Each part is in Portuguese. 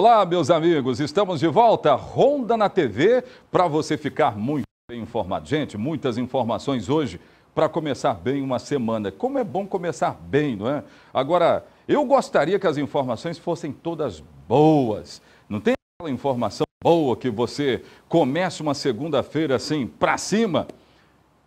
Olá, meus amigos, estamos de volta. Ronda na TV para você ficar muito bem informado. Gente, muitas informações hoje para começar bem uma semana. Como é bom começar bem, não é? Agora, eu gostaria que as informações fossem todas boas. Não tem aquela informação boa que você comece uma segunda-feira assim para cima?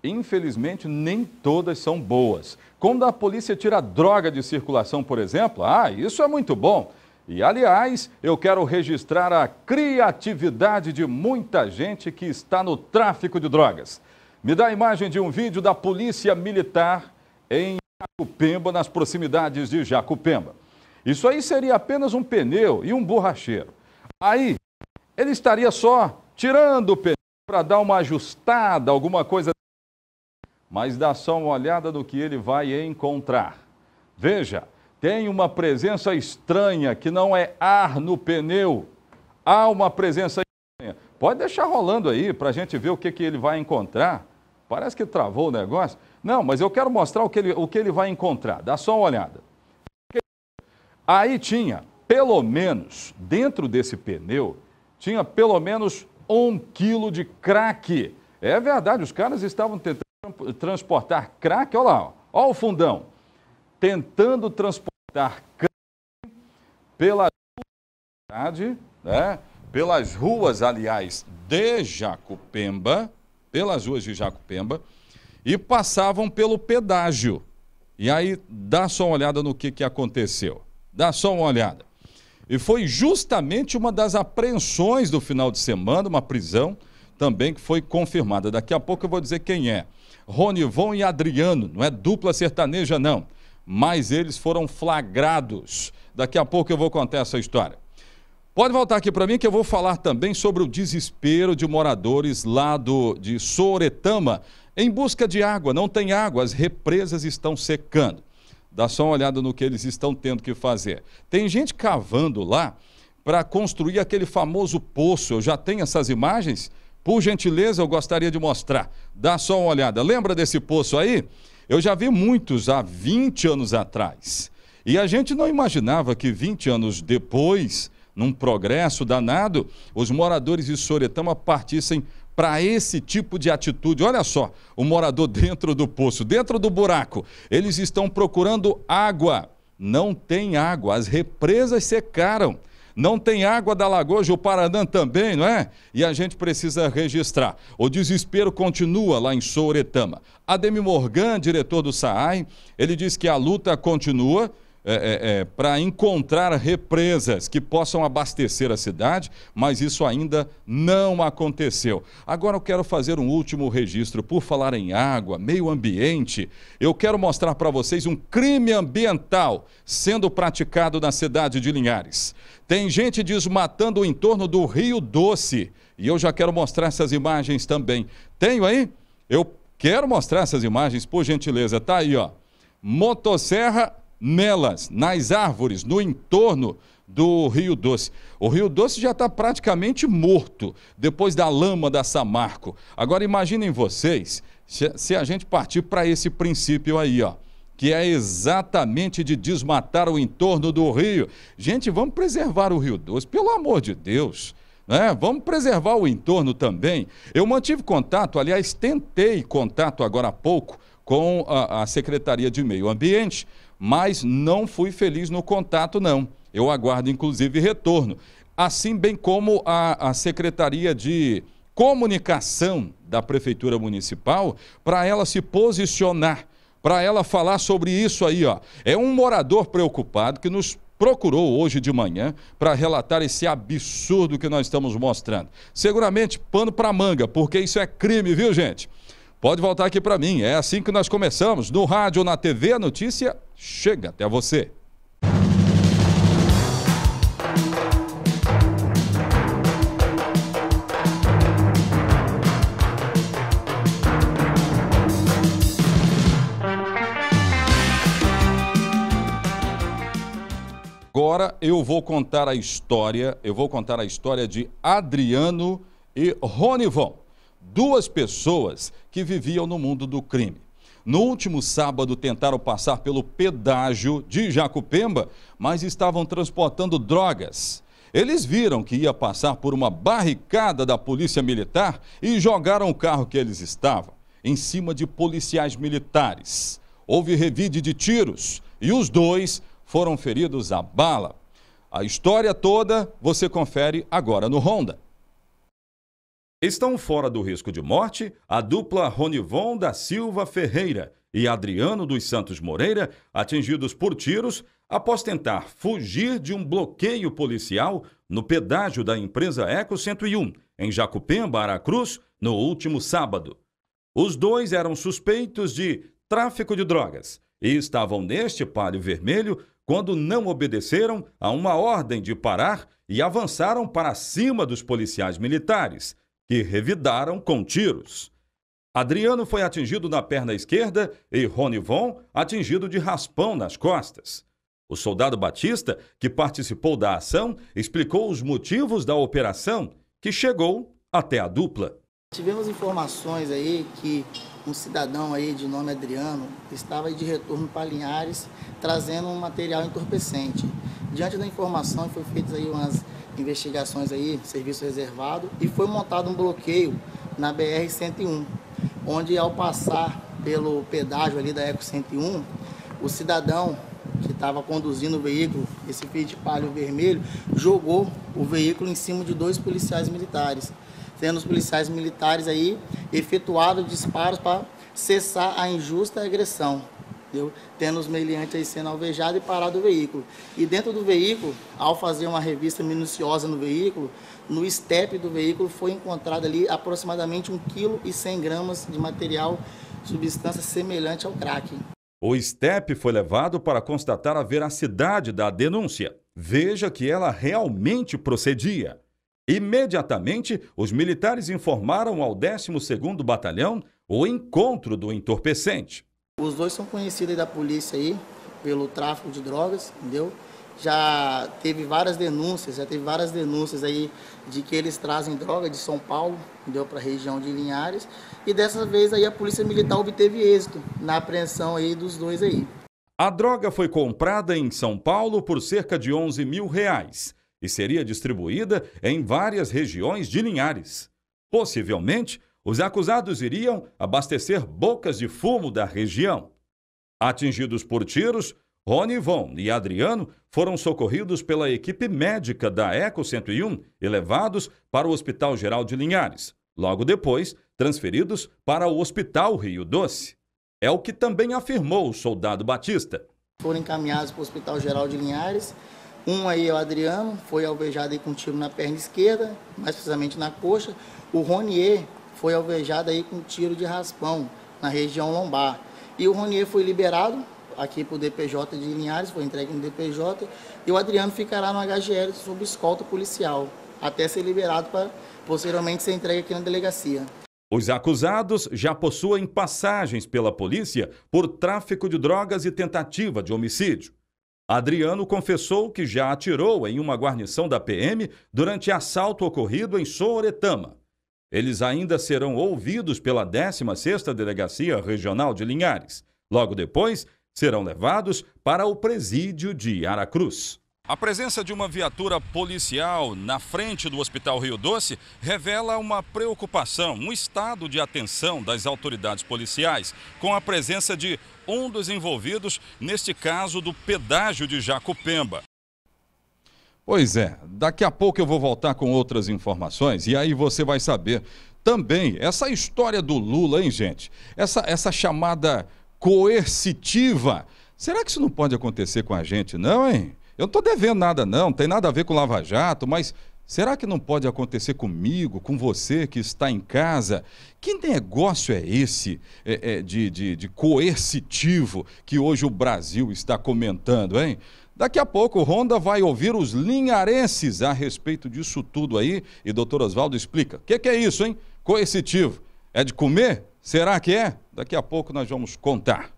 Infelizmente, nem todas são boas. Quando a polícia tira droga de circulação, por exemplo, ah, isso é muito bom. E, aliás, eu quero registrar a criatividade de muita gente que está no tráfico de drogas. Me dá a imagem de um vídeo da Polícia Militar em Jacupemba, nas proximidades de Jacupemba. Isso aí seria apenas um pneu e um borracheiro. Aí, ele estaria só tirando o pneu para dar uma ajustada, alguma coisa. Assim. Mas dá só uma olhada no que ele vai encontrar. Veja. Tem uma presença estranha, que não é ar no pneu. Há uma presença estranha. Pode deixar rolando aí para a gente ver o que, que ele vai encontrar. Parece que travou o negócio. Não, mas eu quero mostrar o que ele, o que ele vai encontrar. Dá só uma olhada. Aí tinha, pelo menos, dentro desse pneu, tinha pelo menos um quilo de crack. É verdade, os caras estavam tentando transportar crack, olha lá, olha o fundão, tentando transportar pela cidade, né? pelas ruas, aliás, de Jacupemba, pelas ruas de Jacupemba, e passavam pelo pedágio. E aí, dá só uma olhada no que, que aconteceu. Dá só uma olhada. E foi justamente uma das apreensões do final de semana, uma prisão também que foi confirmada. Daqui a pouco eu vou dizer quem é. Ronivon e Adriano, não é dupla sertaneja, não mas eles foram flagrados. Daqui a pouco eu vou contar essa história. Pode voltar aqui para mim que eu vou falar também sobre o desespero de moradores lá do, de Soretama em busca de água. Não tem água, as represas estão secando. Dá só uma olhada no que eles estão tendo que fazer. Tem gente cavando lá para construir aquele famoso poço. Eu já tenho essas imagens. Por gentileza, eu gostaria de mostrar. Dá só uma olhada. Lembra desse poço aí? Eu já vi muitos há 20 anos atrás. E a gente não imaginava que 20 anos depois, num progresso danado, os moradores de Soretama partissem para esse tipo de atitude. Olha só, o morador dentro do poço, dentro do buraco, eles estão procurando água. Não tem água, as represas secaram. Não tem água da Lagoa Paranã também, não é? E a gente precisa registrar. O desespero continua lá em Souretama. Ademir Morgan, diretor do SAAI, ele diz que a luta continua é, é, é para encontrar represas que possam abastecer a cidade, mas isso ainda não aconteceu. Agora eu quero fazer um último registro por falar em água, meio ambiente. Eu quero mostrar para vocês um crime ambiental sendo praticado na cidade de Linhares. Tem gente desmatando o entorno do Rio Doce e eu já quero mostrar essas imagens também. Tenho aí? Eu quero mostrar essas imagens, por gentileza. Tá aí, ó. Motosserra nelas, nas árvores, no entorno do Rio Doce. O Rio Doce já está praticamente morto depois da lama da Samarco. Agora imaginem vocês se a gente partir para esse princípio aí, ó que é exatamente de desmatar o entorno do rio. Gente, vamos preservar o Rio Doce, pelo amor de Deus. Né? Vamos preservar o entorno também. Eu mantive contato, aliás, tentei contato agora há pouco com a, a Secretaria de Meio Ambiente, mas não fui feliz no contato, não. Eu aguardo, inclusive, retorno. Assim bem como a, a Secretaria de Comunicação da Prefeitura Municipal, para ela se posicionar, para ela falar sobre isso aí, ó. É um morador preocupado que nos procurou hoje de manhã para relatar esse absurdo que nós estamos mostrando. Seguramente pano para manga, porque isso é crime, viu, gente? Pode voltar aqui para mim. É assim que nós começamos. No rádio, na TV, a notícia chega até você. Agora eu vou contar a história, eu vou contar a história de Adriano e Ronivon duas pessoas que viviam no mundo do crime. No último sábado, tentaram passar pelo pedágio de Jacupemba, mas estavam transportando drogas. Eles viram que ia passar por uma barricada da polícia militar e jogaram o carro que eles estavam em cima de policiais militares. Houve revide de tiros e os dois foram feridos a bala. A história toda você confere agora no Honda. Estão fora do risco de morte a dupla Ronivon da Silva Ferreira e Adriano dos Santos Moreira, atingidos por tiros após tentar fugir de um bloqueio policial no pedágio da empresa Eco 101, em Jacupemba, Aracruz, no último sábado. Os dois eram suspeitos de tráfico de drogas e estavam neste palio vermelho quando não obedeceram a uma ordem de parar e avançaram para cima dos policiais militares que revidaram com tiros. Adriano foi atingido na perna esquerda e Ronivon atingido de raspão nas costas. O soldado Batista, que participou da ação, explicou os motivos da operação, que chegou até a dupla. Tivemos informações aí que um cidadão aí de nome Adriano estava de retorno para Linhares trazendo um material entorpecente diante da informação foi feitas aí umas investigações aí, serviço reservado, e foi montado um bloqueio na BR-101, onde ao passar pelo pedágio ali da Eco 101, o cidadão que estava conduzindo o veículo, esse Fiat Palio vermelho, jogou o veículo em cima de dois policiais militares, tendo os policiais militares aí efetuado disparos para cessar a injusta agressão tendo os meliantes aí sendo alvejado e parado o veículo. E dentro do veículo, ao fazer uma revista minuciosa no veículo, no estepe do veículo foi encontrado ali aproximadamente 1,1 kg gramas de material, substância semelhante ao crack. O estepe foi levado para constatar a veracidade da denúncia. Veja que ela realmente procedia. Imediatamente, os militares informaram ao 12º Batalhão o encontro do entorpecente. Os dois são conhecidos da polícia aí pelo tráfico de drogas, entendeu? Já teve várias denúncias, já teve várias denúncias aí de que eles trazem droga de São Paulo, entendeu? Para a região de Linhares. E dessa vez aí a Polícia Militar obteve êxito na apreensão aí dos dois aí. A droga foi comprada em São Paulo por cerca de 11 mil reais e seria distribuída em várias regiões de Linhares. Possivelmente, os acusados iriam abastecer bocas de fumo da região. Atingidos por tiros, Rony Von e Adriano foram socorridos pela equipe médica da Eco 101 e levados para o Hospital Geral de Linhares. Logo depois, transferidos para o Hospital Rio Doce. É o que também afirmou o soldado Batista. Foram encaminhados para o Hospital Geral de Linhares. Um aí é o Adriano, foi alvejado com um tiro na perna esquerda, mais precisamente na coxa. O Ronier foi alvejado aí com um tiro de raspão na região lombar. E o Ronier foi liberado aqui para o DPJ de Linhares, foi entregue no DPJ, e o Adriano ficará no HGL sob escolta policial, até ser liberado para posteriormente ser entregue aqui na delegacia. Os acusados já possuem passagens pela polícia por tráfico de drogas e tentativa de homicídio. Adriano confessou que já atirou em uma guarnição da PM durante assalto ocorrido em Sooretama. Eles ainda serão ouvidos pela 16ª Delegacia Regional de Linhares. Logo depois, serão levados para o presídio de Aracruz. A presença de uma viatura policial na frente do Hospital Rio Doce revela uma preocupação, um estado de atenção das autoridades policiais com a presença de um dos envolvidos neste caso do pedágio de Jacupemba. Pois é, daqui a pouco eu vou voltar com outras informações e aí você vai saber também essa história do Lula, hein, gente? Essa, essa chamada coercitiva. Será que isso não pode acontecer com a gente, não, hein? Eu não estou devendo nada, não, não tem nada a ver com Lava Jato, mas será que não pode acontecer comigo, com você que está em casa? Que negócio é esse é, é, de, de, de coercitivo que hoje o Brasil está comentando, hein? Daqui a pouco, Ronda vai ouvir os linharenses a respeito disso tudo aí. E doutor Oswaldo explica. O que, que é isso, hein? Coercitivo. É de comer? Será que é? Daqui a pouco nós vamos contar.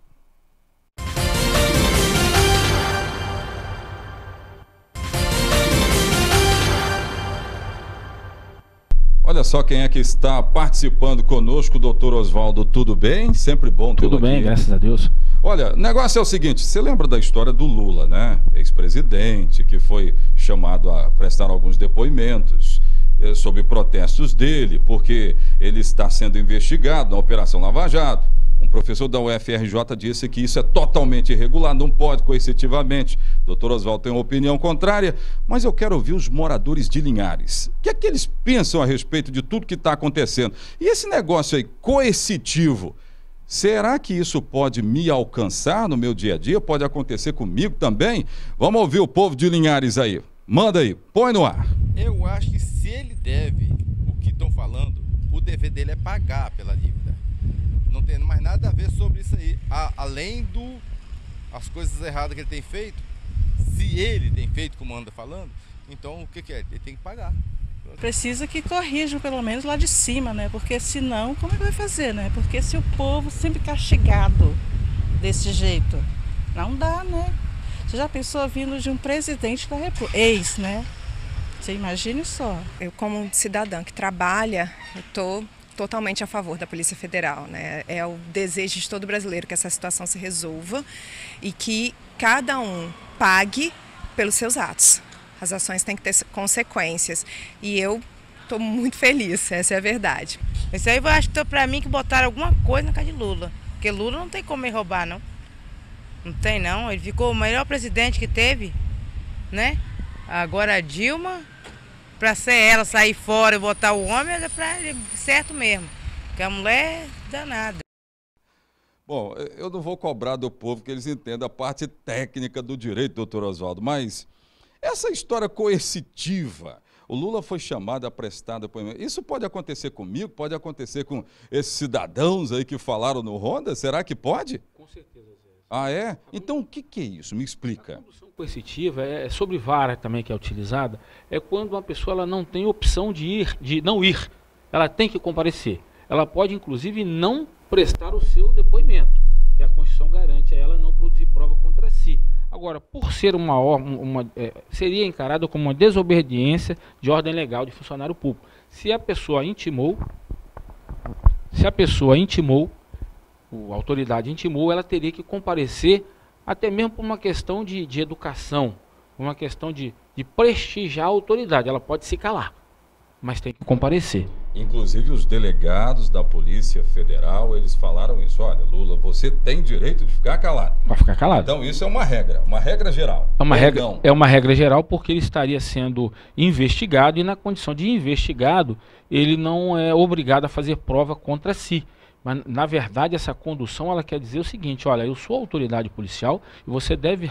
Olha só quem é que está participando conosco, doutor Oswaldo, tudo bem? Sempre bom Tudo bem, graças a Deus. Olha, o negócio é o seguinte: você lembra da história do Lula, né? Ex-presidente, que foi chamado a prestar alguns depoimentos eh, sobre protestos dele, porque ele está sendo investigado na Operação Lava Jato. Um professor da UFRJ disse que isso é totalmente irregular, não pode coercitivamente. Doutor Oswaldo tem uma opinião contrária, mas eu quero ouvir os moradores de Linhares. O que é que eles pensam a respeito de tudo que está acontecendo? E esse negócio aí coercitivo? Será que isso pode me alcançar no meu dia a dia? Pode acontecer comigo também? Vamos ouvir o povo de Linhares aí. Manda aí, põe no ar. Eu acho que se ele deve o que estão falando, o dever dele é pagar pela dívida. Não tem mais nada a ver sobre isso aí. A, além do as coisas erradas que ele tem feito, se ele tem feito como anda falando, então o que, que é? Ele tem que pagar precisa que corrijam pelo menos lá de cima, né? Porque senão, como é que vai fazer, né? Porque se o povo sempre castigado desse jeito, não dá, né? Você já pensou vindo de um presidente da República, ex, né? Você imagine só. Eu, como cidadã que trabalha, eu estou totalmente a favor da Polícia Federal. Né? É o desejo de todo brasileiro que essa situação se resolva e que cada um pague pelos seus atos. As ações têm que ter consequências. E eu estou muito feliz, essa é a verdade. Isso aí eu acho que tá para mim que botaram alguma coisa na cara de Lula. Porque Lula não tem como roubar, não. Não tem, não. Ele ficou o melhor presidente que teve, né? Agora a Dilma, para ser ela sair fora e botar o homem, é pra, ele certo mesmo. Porque a mulher é danada. Bom, eu não vou cobrar do povo que eles entendam a parte técnica do direito, doutor Oswaldo, mas essa história coercitiva, o Lula foi chamado a prestar depoimento. Isso pode acontecer comigo, pode acontecer com esses cidadãos aí que falaram no Honda? Será que pode? Com certeza, Zé. Ah, é? Então o que, que é isso? Me explica. A condução coercitiva é, é sobre vara também que é utilizada. É quando uma pessoa ela não tem opção de ir, de não ir. Ela tem que comparecer. Ela pode, inclusive, não prestar o seu depoimento, E a Constituição garante a ela não produzir prova contra si. Agora, por ser uma, uma é, seria encarado como uma desobediência de ordem legal de funcionário público. Se a pessoa intimou, se a pessoa intimou, a autoridade intimou, ela teria que comparecer até mesmo por uma questão de, de educação, uma questão de, de prestigiar a autoridade. Ela pode se calar, mas tem que comparecer. Inclusive os delegados da Polícia Federal, eles falaram isso, olha, Lula, você tem direito de ficar calado. Para ficar calado. Então isso é uma regra, uma regra geral. É uma regra, é uma regra geral porque ele estaria sendo investigado e na condição de investigado, ele não é obrigado a fazer prova contra si. Mas, na verdade, essa condução ela quer dizer o seguinte: olha, eu sou autoridade policial e você deve,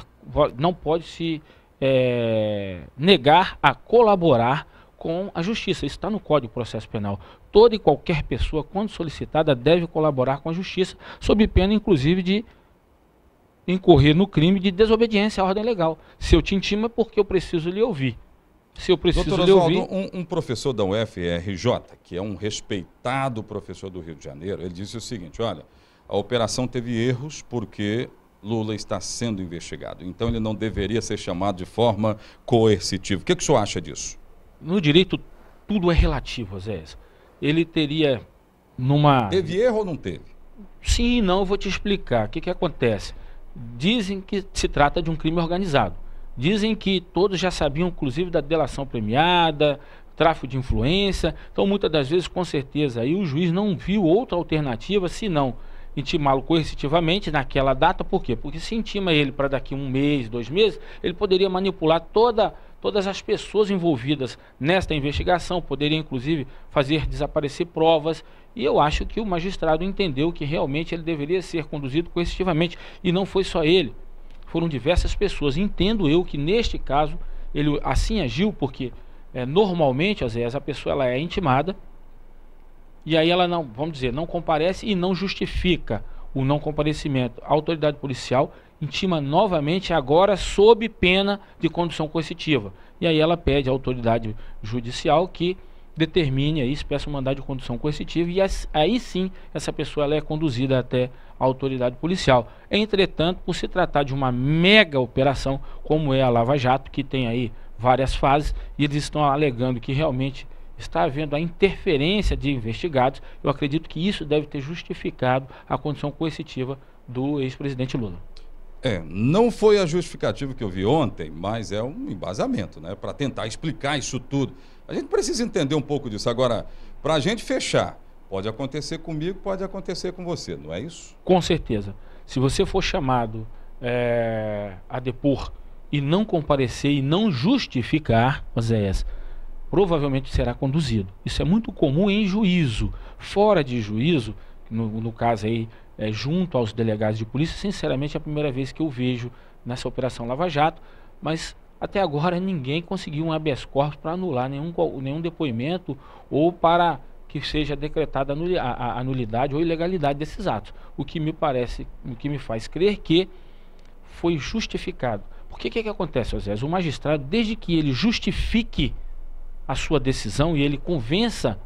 não pode se é, negar a colaborar com a justiça. Isso está no Código de Processo Penal. Toda e qualquer pessoa, quando solicitada, deve colaborar com a justiça, sob pena, inclusive, de incorrer no crime de desobediência à ordem legal. Se eu te intimo é porque eu preciso lhe ouvir. Se eu preciso Doutor lhe Oswaldo, ouvir... Um, um professor da UFRJ, que é um respeitado professor do Rio de Janeiro, ele disse o seguinte, olha, a operação teve erros porque Lula está sendo investigado. Então ele não deveria ser chamado de forma coercitiva. O que, que o senhor acha disso? no direito tudo é relativo, Zé. Ele teria numa. Teve erro ou não teve? Sim, não, vou te explicar. O que, que acontece? Dizem que se trata de um crime organizado. Dizem que todos já sabiam, inclusive, da delação premiada, tráfico de influência. Então, muitas das vezes, com certeza, aí o juiz não viu outra alternativa senão intimá-lo coercitivamente naquela data. Por quê? Porque se intima ele para daqui um mês, dois meses, ele poderia manipular toda a Todas as pessoas envolvidas nesta investigação poderiam, inclusive, fazer desaparecer provas. E eu acho que o magistrado entendeu que realmente ele deveria ser conduzido coercitivamente. E não foi só ele, foram diversas pessoas. Entendo eu que, neste caso, ele assim agiu, porque é, normalmente, às vezes, a pessoa ela é intimada. E aí ela não, vamos dizer, não comparece e não justifica o não comparecimento à autoridade policial intima novamente, agora sob pena de condução coercitiva. E aí ela pede à autoridade judicial que determine aí, peça um mandado de condução coercitiva e aí sim essa pessoa ela é conduzida até a autoridade policial. Entretanto, por se tratar de uma mega operação como é a Lava Jato, que tem aí várias fases, e eles estão alegando que realmente está havendo a interferência de investigados, eu acredito que isso deve ter justificado a condição coercitiva do ex-presidente Lula. É, não foi a justificativa que eu vi ontem, mas é um embasamento, né? Para tentar explicar isso tudo. A gente precisa entender um pouco disso. Agora, para a gente fechar, pode acontecer comigo, pode acontecer com você, não é isso? Com certeza. Se você for chamado é, a depor e não comparecer e não justificar, Oséias, é provavelmente será conduzido. Isso é muito comum em juízo. Fora de juízo, no, no caso aí é, junto aos delegados de polícia, sinceramente é a primeira vez que eu vejo nessa operação Lava Jato, mas até agora ninguém conseguiu um habeas corpus para anular nenhum, nenhum depoimento ou para que seja decretada a, nulidade ou ilegalidade desses atos. O que me parece, o que me faz crer que foi justificado. Porque o que, é que acontece, Osés? O magistrado, desde que ele justifique a sua decisão e ele convença,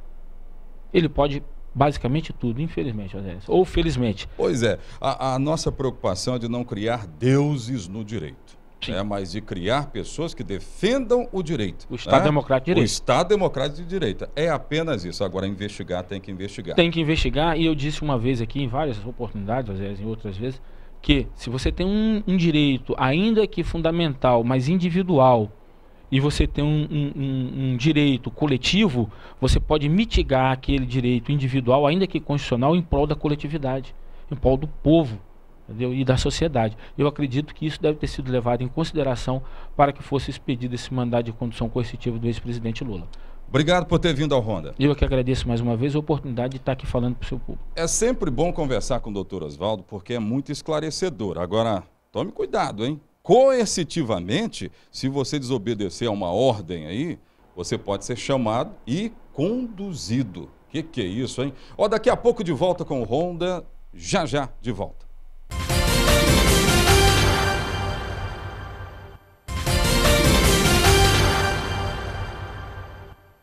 ele pode Basicamente tudo, infelizmente, Ou felizmente. Pois é, a, a, nossa preocupação é de não criar deuses no direito. é Mas de criar pessoas que defendam o direito. O né? Estado né? Democrático de Direito. O Estado Democrático de Direito. É apenas isso. Agora, investigar tem que investigar. Tem que investigar, e eu disse uma vez aqui, em várias oportunidades, vezes em outras vezes, que se você tem um, um direito, ainda que fundamental, mas individual, e você tem um, um, um, direito coletivo, você pode mitigar aquele direito individual, ainda que constitucional, em prol da coletividade, em prol do povo entendeu? e da sociedade. Eu acredito que isso deve ter sido levado em consideração para que fosse expedido esse mandado de condução coercitiva do ex-presidente Lula. Obrigado por ter vindo ao Ronda. Eu é que agradeço mais uma vez a oportunidade de estar aqui falando para o seu público. É sempre bom conversar com o doutor Oswaldo, porque é muito esclarecedor. Agora, tome cuidado, hein? coercitivamente, se você desobedecer a uma ordem aí, você pode ser chamado e conduzido. O que, que é isso, hein? Ó, daqui a pouco de volta com o Honda, já já de volta.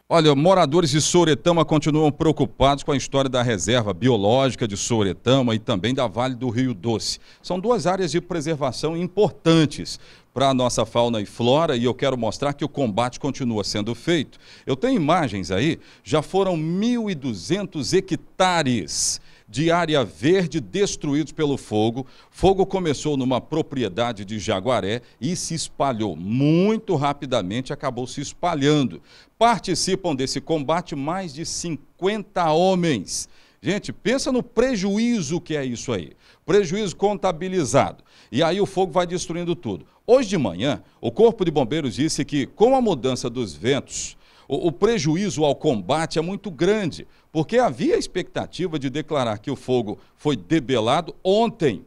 Olha, moradores de Souretama continuam preocupados com a história da reserva biológica de Souretama e também da Vale do Rio Doce. São duas áreas de preservação importantes para a nossa fauna e flora e eu quero mostrar que o combate continua sendo feito. Eu tenho imagens aí, já foram 1.200 hectares de área verde destruídos pelo fogo. Fogo começou numa propriedade de Jaguaré e se espalhou muito rapidamente, acabou se espalhando Participam desse combate mais de 50 homens. Gente, pensa no prejuízo que é isso aí. Prejuízo contabilizado. E aí o fogo vai destruindo tudo. Hoje de manhã, o Corpo de Bombeiros disse que, com a mudança dos ventos, o, o, prejuízo ao combate é muito grande, porque havia expectativa de declarar que o fogo foi debelado ontem.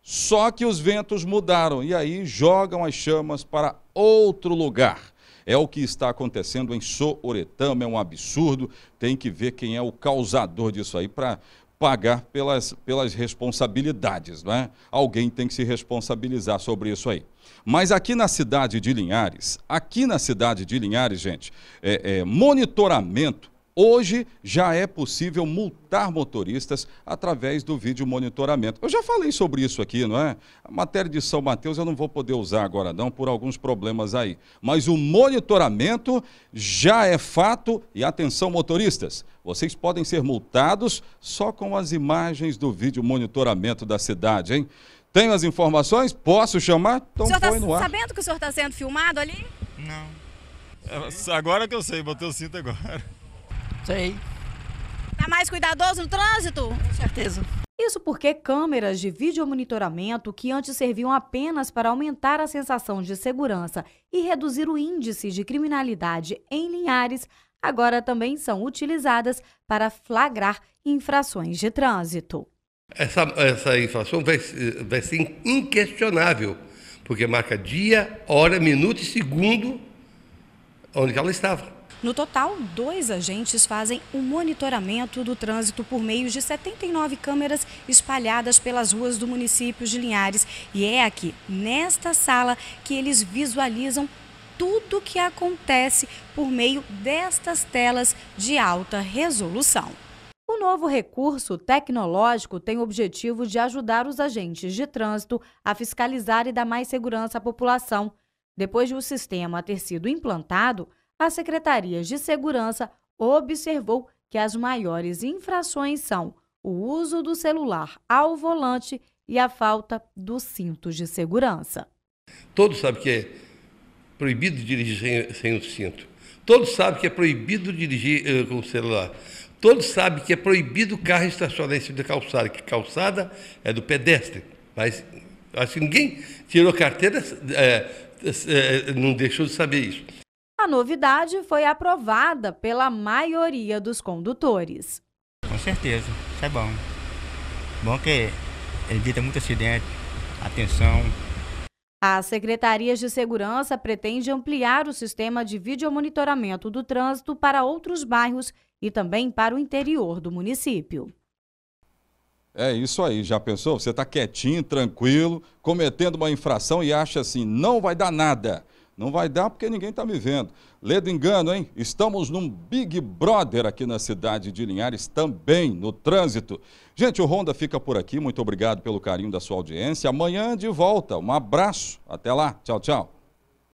Só que os ventos mudaram e aí jogam as chamas para outro lugar. É o que está acontecendo em Sooretama, é um absurdo. Tem que ver quem é o causador disso aí para pagar pelas, pelas responsabilidades, não é? Alguém tem que se responsabilizar sobre isso aí. Mas aqui na cidade de Linhares, aqui na cidade de Linhares, gente, é, é monitoramento Hoje já é possível multar motoristas através do vídeo monitoramento. Eu já falei sobre isso aqui, não é? A matéria de São Mateus eu não vou poder usar agora não por alguns problemas aí, mas o monitoramento já é fato e atenção motoristas, vocês podem ser multados só com as imagens do vídeo monitoramento da cidade, hein? Tenho as informações? Posso chamar? Então o senhor tá no ar. sabendo que o senhor está sendo filmado ali? Não. É, agora que eu sei, botei o cinto agora. Sei. Tá mais cuidadoso no trânsito? Com certeza. Isso porque câmeras de videomonitoramento, que antes serviam apenas para aumentar a sensação de segurança e reduzir o índice de criminalidade em Linhares, agora também são utilizadas para flagrar infrações de trânsito. Essa, essa infração vai, vai ser inquestionável, porque marca dia, hora, minuto e segundo onde ela estava. No total, dois agentes fazem o um monitoramento do trânsito por meio de 79 câmeras espalhadas pelas ruas do município de Linhares. E é aqui, nesta sala, que eles visualizam tudo o que acontece por meio destas telas de alta resolução. O novo recurso tecnológico tem o objetivo de ajudar os agentes de trânsito a fiscalizar e dar mais segurança à população. Depois de o sistema ter sido implantado, a Secretaria de Segurança observou que as maiores infrações são o uso do celular ao volante e a falta dos cintos de segurança. Todos sabem que é proibido dirigir sem, sem o cinto. Todos sabem que é proibido dirigir uh, com o celular. Todos sabem que é proibido o carro estacionar em cima da calçada, que calçada é do pedestre. Mas acho assim, que ninguém tirou carteira, é, é, não deixou de saber isso. A novidade foi aprovada pela maioria dos condutores. Com certeza, isso é bom. Bom que evita muito acidente, atenção. As secretarias de segurança pretendem ampliar o sistema de videomonitoramento do trânsito para outros bairros e também para o interior do município. É isso aí, já pensou? Você está quietinho, tranquilo, cometendo uma infração e acha assim, não vai dar nada. Não vai dar porque ninguém está me vendo. Ledo engano, hein? Estamos num Big Brother aqui na cidade de Linhares, também no trânsito. Gente, o Ronda fica por aqui. Muito obrigado pelo carinho da sua audiência. Amanhã de volta. Um abraço. Até lá. Tchau, tchau.